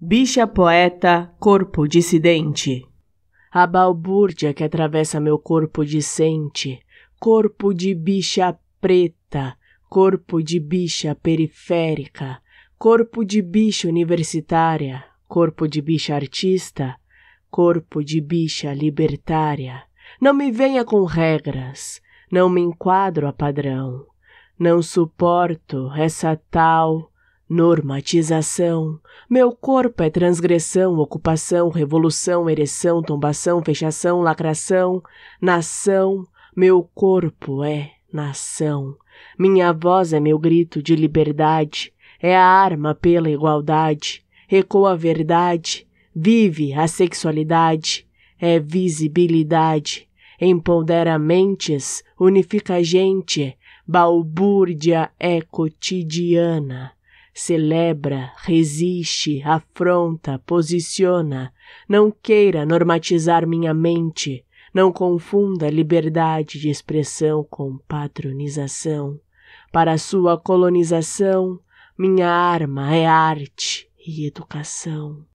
Bicha poeta, corpo dissidente. A balbúrdia que atravessa meu corpo dissente, corpo de bicha preta, corpo de bicha periférica, corpo de bicha universitária, corpo de bicha artista, corpo de bicha libertária. Não me venha com regras, não me enquadro a padrão. Não suporto essa tal Normatização. Meu corpo é transgressão, ocupação, revolução, ereção, tombação, fechação, lacração, nação. Meu corpo é nação. Minha voz é meu grito de liberdade, é a arma pela igualdade. Ecoa a verdade, vive a sexualidade, é visibilidade. Empodera mentes, unifica a gente, balbúrdia é cotidiana celebra, resiste, afronta, posiciona. Não queira normatizar minha mente. Não confunda liberdade de expressão com patronização. Para sua colonização, minha arma é arte e educação.